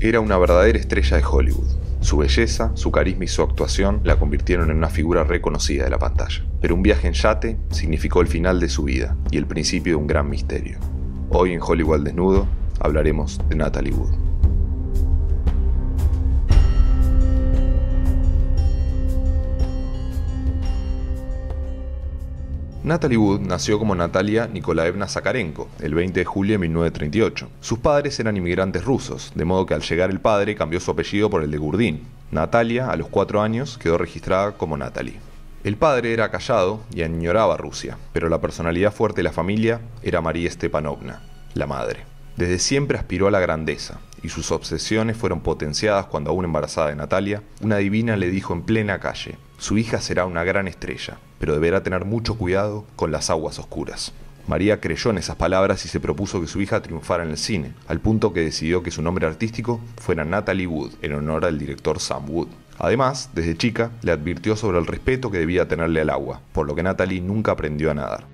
Era una verdadera estrella de Hollywood. Su belleza, su carisma y su actuación la convirtieron en una figura reconocida de la pantalla. Pero un viaje en yate significó el final de su vida y el principio de un gran misterio. Hoy en Hollywood Desnudo hablaremos de Natalie Wood. Natalie Wood nació como Natalia Nikolaevna Zakarenko el 20 de julio de 1938. Sus padres eran inmigrantes rusos, de modo que al llegar el padre cambió su apellido por el de Gurdin. Natalia, a los cuatro años, quedó registrada como Natalie. El padre era callado y añoraba Rusia, pero la personalidad fuerte de la familia era María Stepanovna, la madre. Desde siempre aspiró a la grandeza, y sus obsesiones fueron potenciadas cuando aún embarazada de Natalia, una divina le dijo en plena calle, su hija será una gran estrella pero deberá tener mucho cuidado con las aguas oscuras. María creyó en esas palabras y se propuso que su hija triunfara en el cine, al punto que decidió que su nombre artístico fuera Natalie Wood, en honor al director Sam Wood. Además, desde chica, le advirtió sobre el respeto que debía tenerle al agua, por lo que Natalie nunca aprendió a nadar.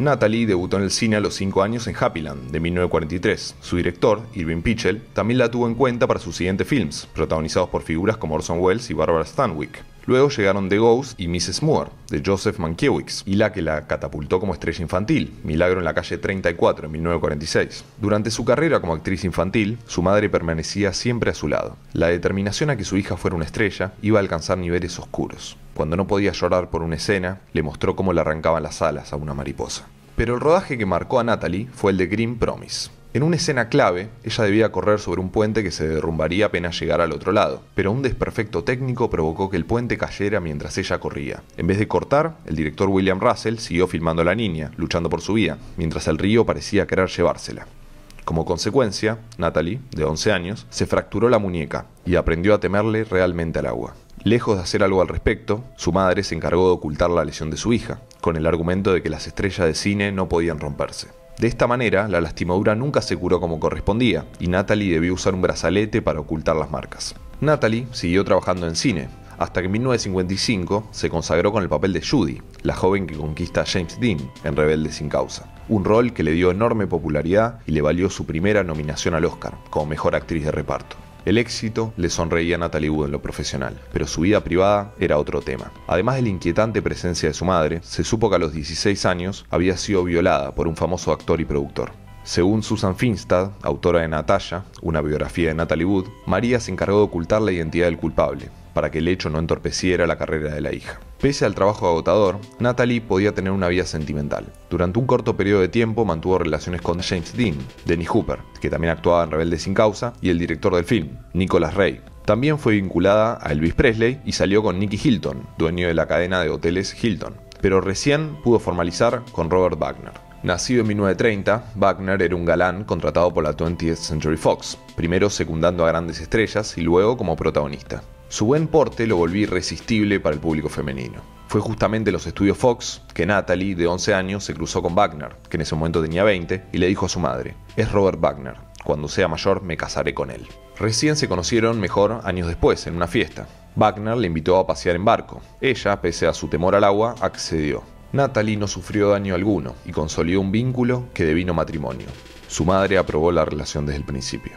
Natalie debutó en el cine a los 5 años en Happyland, de 1943. Su director, Irving Pitchell, también la tuvo en cuenta para sus siguientes films, protagonizados por figuras como Orson Welles y Barbara Stanwyck. Luego llegaron The Ghost y Mrs. Moore, de Joseph Mankiewicz, y la que la catapultó como estrella infantil, Milagro en la calle 34 en 1946. Durante su carrera como actriz infantil, su madre permanecía siempre a su lado. La determinación a que su hija fuera una estrella iba a alcanzar niveles oscuros. Cuando no podía llorar por una escena, le mostró cómo le arrancaban las alas a una mariposa. Pero el rodaje que marcó a Natalie fue el de Green Promise, en una escena clave, ella debía correr sobre un puente que se derrumbaría apenas llegara al otro lado, pero un desperfecto técnico provocó que el puente cayera mientras ella corría. En vez de cortar, el director William Russell siguió filmando a la niña, luchando por su vida, mientras el río parecía querer llevársela. Como consecuencia, Natalie, de 11 años, se fracturó la muñeca y aprendió a temerle realmente al agua. Lejos de hacer algo al respecto, su madre se encargó de ocultar la lesión de su hija, con el argumento de que las estrellas de cine no podían romperse. De esta manera, la lastimadura nunca se curó como correspondía y Natalie debió usar un brazalete para ocultar las marcas. Natalie siguió trabajando en cine, hasta que en 1955 se consagró con el papel de Judy, la joven que conquista a James Dean en Rebelde sin causa, un rol que le dio enorme popularidad y le valió su primera nominación al Oscar como mejor actriz de reparto. El éxito le sonreía a Natalie Wood en lo profesional, pero su vida privada era otro tema. Además de la inquietante presencia de su madre, se supo que a los 16 años había sido violada por un famoso actor y productor. Según Susan Finstad, autora de Natalia, una biografía de Natalie Wood, María se encargó de ocultar la identidad del culpable, para que el hecho no entorpeciera la carrera de la hija. Pese al trabajo agotador, Natalie podía tener una vida sentimental. Durante un corto periodo de tiempo mantuvo relaciones con James Dean, Dennis Hooper, que también actuaba en Rebelde sin causa, y el director del film, Nicholas Ray. También fue vinculada a Elvis Presley y salió con Nicky Hilton, dueño de la cadena de hoteles Hilton, pero recién pudo formalizar con Robert Wagner. Nacido en 1930, Wagner era un galán contratado por la 20th Century Fox, primero secundando a grandes estrellas y luego como protagonista. Su buen porte lo volvió irresistible para el público femenino. Fue justamente en los estudios Fox que Natalie, de 11 años, se cruzó con Wagner, que en ese momento tenía 20, y le dijo a su madre, es Robert Wagner, cuando sea mayor me casaré con él. Recién se conocieron mejor años después, en una fiesta. Wagner le invitó a pasear en barco. Ella, pese a su temor al agua, accedió. Natalie no sufrió daño alguno y consolidó un vínculo que devino matrimonio. Su madre aprobó la relación desde el principio.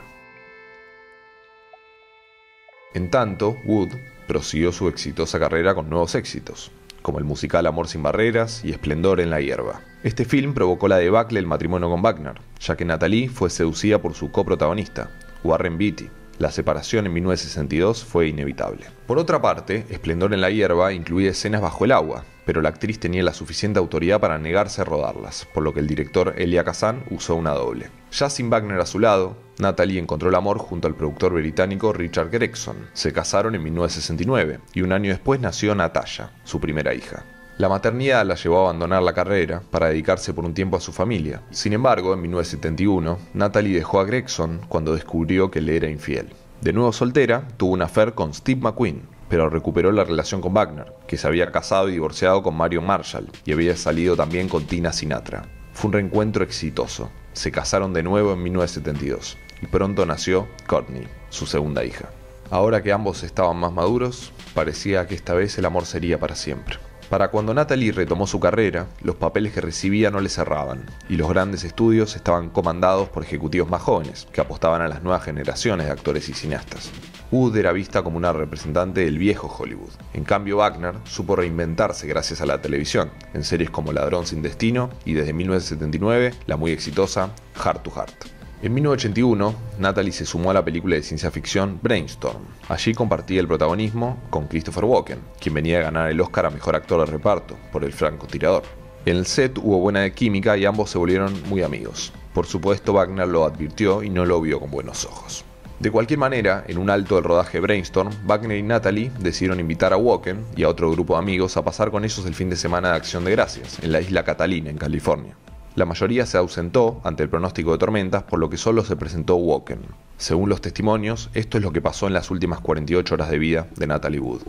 En tanto, Wood prosiguió su exitosa carrera con nuevos éxitos, como el musical Amor sin Barreras y Esplendor en la Hierba. Este film provocó la debacle del matrimonio con Wagner, ya que Natalie fue seducida por su coprotagonista, Warren Beatty, la separación en 1962 fue inevitable. Por otra parte, Esplendor en la hierba incluye escenas bajo el agua, pero la actriz tenía la suficiente autoridad para negarse a rodarlas, por lo que el director Elia Kazan usó una doble. Ya sin Wagner a su lado, Natalie encontró el amor junto al productor británico Richard Gregson. Se casaron en 1969 y un año después nació Natalia, su primera hija. La maternidad la llevó a abandonar la carrera para dedicarse por un tiempo a su familia. Sin embargo, en 1971, Natalie dejó a Gregson cuando descubrió que le era infiel. De nuevo soltera, tuvo una affair con Steve McQueen, pero recuperó la relación con Wagner, que se había casado y divorciado con Mario Marshall y había salido también con Tina Sinatra. Fue un reencuentro exitoso. Se casaron de nuevo en 1972 y pronto nació Courtney, su segunda hija. Ahora que ambos estaban más maduros, parecía que esta vez el amor sería para siempre. Para cuando Natalie retomó su carrera, los papeles que recibía no le cerraban, y los grandes estudios estaban comandados por ejecutivos más jóvenes, que apostaban a las nuevas generaciones de actores y cineastas. Wood era vista como una representante del viejo Hollywood. En cambio, Wagner supo reinventarse gracias a la televisión, en series como Ladrón sin Destino y desde 1979 la muy exitosa Heart to Heart. En 1981, Natalie se sumó a la película de ciencia ficción Brainstorm. Allí compartía el protagonismo con Christopher Walken, quien venía a ganar el Oscar a Mejor Actor de Reparto por El Francotirador. En el set hubo buena química y ambos se volvieron muy amigos. Por supuesto, Wagner lo advirtió y no lo vio con buenos ojos. De cualquier manera, en un alto del rodaje Brainstorm, Wagner y Natalie decidieron invitar a Walken y a otro grupo de amigos a pasar con ellos el fin de semana de Acción de Gracias, en la isla Catalina, en California. La mayoría se ausentó ante el pronóstico de tormentas, por lo que solo se presentó Woken. Según los testimonios, esto es lo que pasó en las últimas 48 horas de vida de Natalie Wood.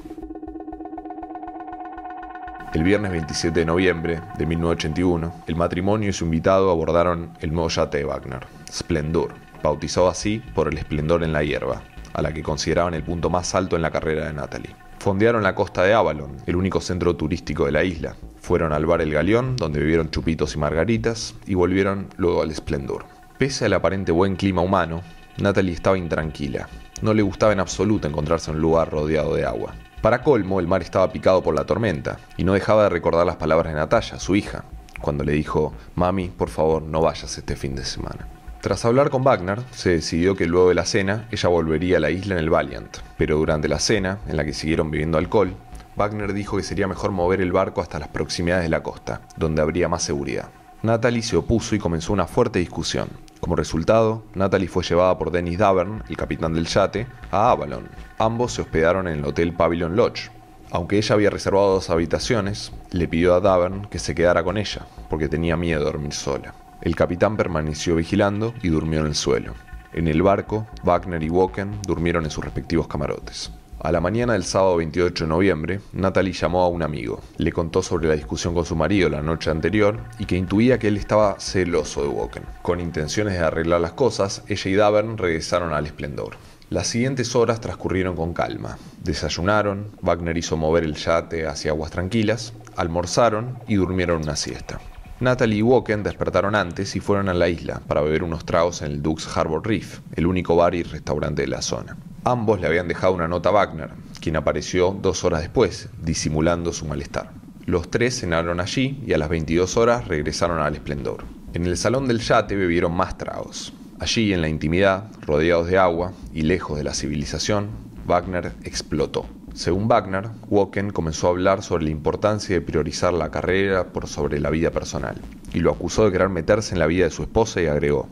El viernes 27 de noviembre de 1981, el matrimonio y su invitado abordaron el nuevo yate de Wagner, Splendor, bautizado así por el esplendor en la hierba, a la que consideraban el punto más alto en la carrera de Natalie. Fondearon la costa de Avalon, el único centro turístico de la isla, fueron al bar El Galeón, donde vivieron chupitos y margaritas, y volvieron luego al esplendor. Pese al aparente buen clima humano, Natalie estaba intranquila. No le gustaba en absoluto encontrarse en un lugar rodeado de agua. Para colmo, el mar estaba picado por la tormenta, y no dejaba de recordar las palabras de Natalia, su hija, cuando le dijo, Mami, por favor, no vayas este fin de semana. Tras hablar con Wagner, se decidió que luego de la cena ella volvería a la isla en el Valiant, pero durante la cena, en la que siguieron bebiendo alcohol, Wagner dijo que sería mejor mover el barco hasta las proximidades de la costa, donde habría más seguridad. Natalie se opuso y comenzó una fuerte discusión. Como resultado, Natalie fue llevada por Dennis Davern, el capitán del yate, a Avalon. Ambos se hospedaron en el Hotel Pavilion Lodge. Aunque ella había reservado dos habitaciones, le pidió a Davern que se quedara con ella, porque tenía miedo de dormir sola. El capitán permaneció vigilando y durmió en el suelo. En el barco, Wagner y Woken durmieron en sus respectivos camarotes. A la mañana del sábado 28 de noviembre, Natalie llamó a un amigo. Le contó sobre la discusión con su marido la noche anterior y que intuía que él estaba celoso de Woken. Con intenciones de arreglar las cosas, ella y Davern regresaron al esplendor. Las siguientes horas transcurrieron con calma. Desayunaron, Wagner hizo mover el yate hacia aguas tranquilas, almorzaron y durmieron una siesta. Natalie y Woken despertaron antes y fueron a la isla para beber unos tragos en el Dux Harbor Reef, el único bar y restaurante de la zona. Ambos le habían dejado una nota a Wagner, quien apareció dos horas después, disimulando su malestar. Los tres cenaron allí y a las 22 horas regresaron al esplendor. En el salón del yate bebieron más tragos. Allí, en la intimidad, rodeados de agua y lejos de la civilización, Wagner explotó. Según Wagner, Woken comenzó a hablar sobre la importancia de priorizar la carrera por sobre la vida personal, y lo acusó de querer meterse en la vida de su esposa y agregó,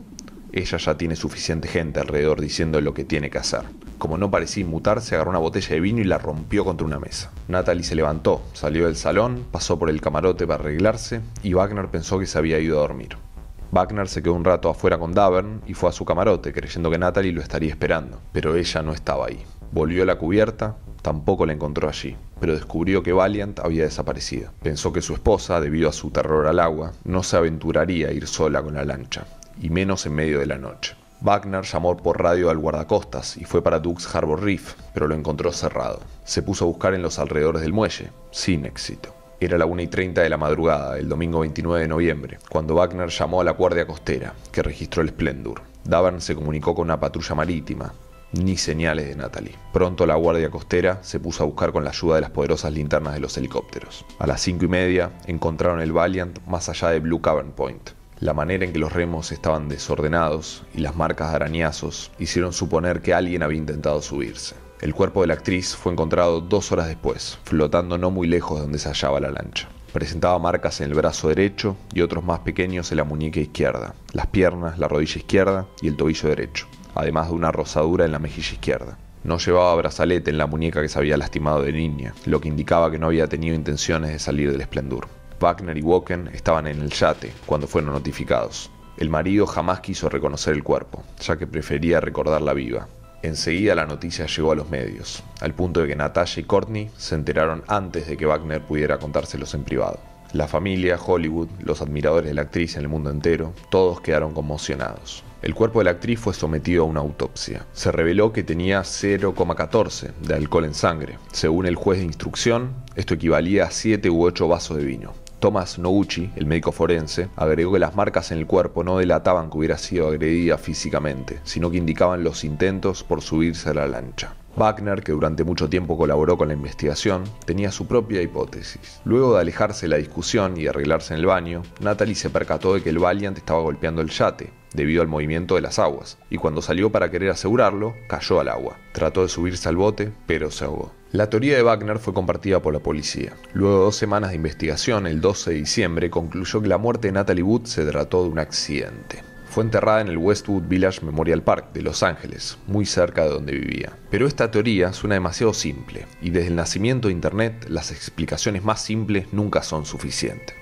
ella ya tiene suficiente gente alrededor diciendo lo que tiene que hacer. Como no parecía inmutarse agarró una botella de vino y la rompió contra una mesa. Natalie se levantó, salió del salón, pasó por el camarote para arreglarse y Wagner pensó que se había ido a dormir. Wagner se quedó un rato afuera con Davern y fue a su camarote creyendo que Natalie lo estaría esperando, pero ella no estaba ahí. Volvió a la cubierta, tampoco la encontró allí, pero descubrió que Valiant había desaparecido. Pensó que su esposa, debido a su terror al agua, no se aventuraría a ir sola con la lancha, y menos en medio de la noche. Wagner llamó por radio al guardacostas y fue para Dux Harbor Reef, pero lo encontró cerrado. Se puso a buscar en los alrededores del muelle, sin éxito. Era la 1 y 30 de la madrugada, el domingo 29 de noviembre, cuando Wagner llamó a la Guardia Costera, que registró el Splendor. Davern se comunicó con una patrulla marítima, ni señales de Natalie. Pronto la guardia costera se puso a buscar con la ayuda de las poderosas linternas de los helicópteros. A las 5 y media encontraron el Valiant más allá de Blue Cavern Point. La manera en que los remos estaban desordenados y las marcas de arañazos hicieron suponer que alguien había intentado subirse. El cuerpo de la actriz fue encontrado dos horas después, flotando no muy lejos de donde se hallaba la lancha. Presentaba marcas en el brazo derecho y otros más pequeños en la muñeca izquierda, las piernas, la rodilla izquierda y el tobillo derecho, además de una rozadura en la mejilla izquierda. No llevaba brazalete en la muñeca que se había lastimado de niña, lo que indicaba que no había tenido intenciones de salir del esplendor. Wagner y Woken estaban en el yate cuando fueron notificados. El marido jamás quiso reconocer el cuerpo, ya que prefería recordarla viva. Enseguida la noticia llegó a los medios, al punto de que Natasha y Courtney se enteraron antes de que Wagner pudiera contárselos en privado. La familia, Hollywood, los admiradores de la actriz en el mundo entero, todos quedaron conmocionados. El cuerpo de la actriz fue sometido a una autopsia. Se reveló que tenía 0,14 de alcohol en sangre. Según el juez de instrucción, esto equivalía a 7 u 8 vasos de vino. Thomas Noguchi, el médico forense, agregó que las marcas en el cuerpo no delataban que hubiera sido agredida físicamente, sino que indicaban los intentos por subirse a la lancha. Wagner, que durante mucho tiempo colaboró con la investigación, tenía su propia hipótesis. Luego de alejarse la discusión y arreglarse en el baño, Natalie se percató de que el Valiant estaba golpeando el yate, debido al movimiento de las aguas, y cuando salió para querer asegurarlo, cayó al agua. Trató de subirse al bote, pero se ahogó. La teoría de Wagner fue compartida por la policía. Luego de dos semanas de investigación, el 12 de diciembre concluyó que la muerte de Natalie Wood se trató de un accidente. Fue enterrada en el Westwood Village Memorial Park de Los Ángeles, muy cerca de donde vivía. Pero esta teoría suena demasiado simple, y desde el nacimiento de Internet las explicaciones más simples nunca son suficientes.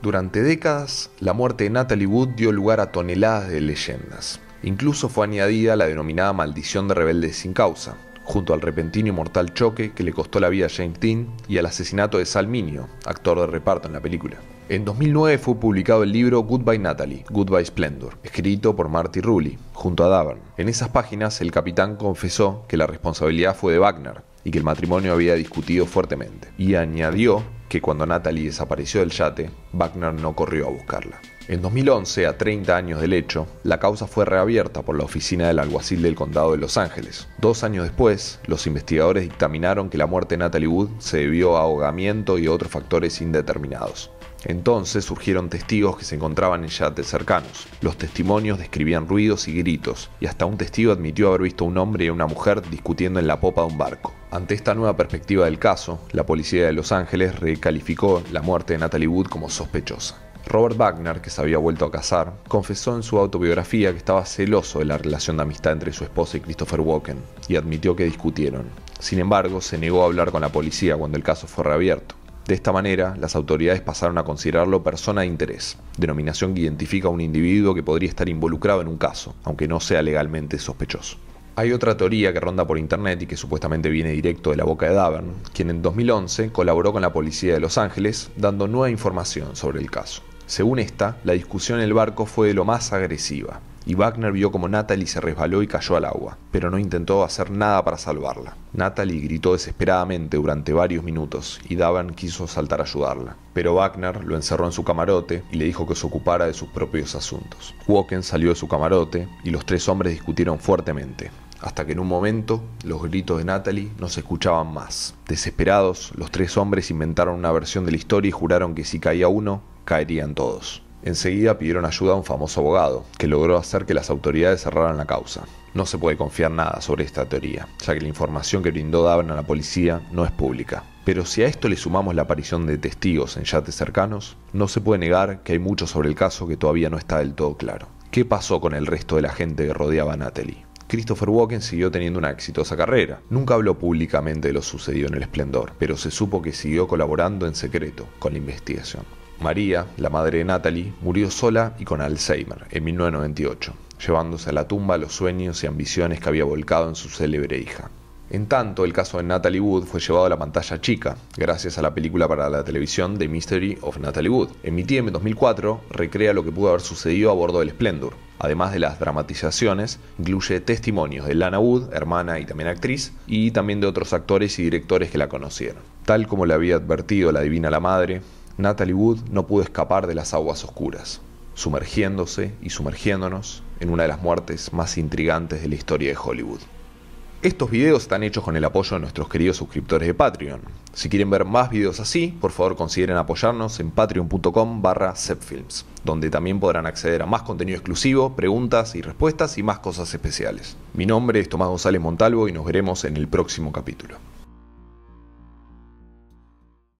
Durante décadas, la muerte de Natalie Wood dio lugar a toneladas de leyendas. Incluso fue añadida la denominada maldición de rebeldes sin causa, junto al repentino y mortal choque que le costó la vida a James Dean y al asesinato de Salminio, actor de reparto en la película. En 2009 fue publicado el libro Goodbye Natalie, Goodbye Splendor, escrito por Marty Rulli, junto a Davern. En esas páginas, el capitán confesó que la responsabilidad fue de Wagner y que el matrimonio había discutido fuertemente, y añadió que cuando Natalie desapareció del yate, Wagner no corrió a buscarla. En 2011, a 30 años del hecho, la causa fue reabierta por la oficina del alguacil del condado de Los Ángeles. Dos años después, los investigadores dictaminaron que la muerte de Natalie Wood se debió a ahogamiento y otros factores indeterminados. Entonces surgieron testigos que se encontraban en yates cercanos. Los testimonios describían ruidos y gritos, y hasta un testigo admitió haber visto a un hombre y una mujer discutiendo en la popa de un barco. Ante esta nueva perspectiva del caso, la policía de Los Ángeles recalificó la muerte de Natalie Wood como sospechosa. Robert Wagner, que se había vuelto a casar, confesó en su autobiografía que estaba celoso de la relación de amistad entre su esposa y Christopher Walken, y admitió que discutieron. Sin embargo, se negó a hablar con la policía cuando el caso fue reabierto. De esta manera, las autoridades pasaron a considerarlo persona de interés, denominación que identifica a un individuo que podría estar involucrado en un caso, aunque no sea legalmente sospechoso. Hay otra teoría que ronda por internet y que supuestamente viene directo de la boca de Davern, quien en 2011 colaboró con la policía de Los Ángeles dando nueva información sobre el caso. Según esta, la discusión en el barco fue de lo más agresiva, y Wagner vio como Natalie se resbaló y cayó al agua, pero no intentó hacer nada para salvarla. Natalie gritó desesperadamente durante varios minutos y Davan quiso saltar a ayudarla, pero Wagner lo encerró en su camarote y le dijo que se ocupara de sus propios asuntos. Walken salió de su camarote y los tres hombres discutieron fuertemente, hasta que en un momento los gritos de Natalie no se escuchaban más. Desesperados, los tres hombres inventaron una versión de la historia y juraron que si caía uno, caerían todos. Enseguida pidieron ayuda a un famoso abogado, que logró hacer que las autoridades cerraran la causa. No se puede confiar nada sobre esta teoría, ya que la información que brindó Daban a la policía no es pública. Pero si a esto le sumamos la aparición de testigos en yates cercanos, no se puede negar que hay mucho sobre el caso que todavía no está del todo claro. ¿Qué pasó con el resto de la gente que rodeaba a Natalie? Christopher Walken siguió teniendo una exitosa carrera. Nunca habló públicamente de lo sucedido en el esplendor, pero se supo que siguió colaborando en secreto con la investigación. María, la madre de Natalie, murió sola y con Alzheimer en 1998, llevándose a la tumba los sueños y ambiciones que había volcado en su célebre hija. En tanto, el caso de Natalie Wood fue llevado a la pantalla chica, gracias a la película para la televisión The Mystery of Natalie Wood. Emitida en 2004, recrea lo que pudo haber sucedido a bordo del Splendor. Además de las dramatizaciones, incluye testimonios de Lana Wood, hermana y también actriz, y también de otros actores y directores que la conocieron. Tal como le había advertido la Divina la Madre, Natalie Wood no pudo escapar de las aguas oscuras, sumergiéndose y sumergiéndonos en una de las muertes más intrigantes de la historia de Hollywood. Estos videos están hechos con el apoyo de nuestros queridos suscriptores de Patreon. Si quieren ver más videos así, por favor consideren apoyarnos en patreon.com barra donde también podrán acceder a más contenido exclusivo, preguntas y respuestas y más cosas especiales. Mi nombre es Tomás González Montalvo y nos veremos en el próximo capítulo.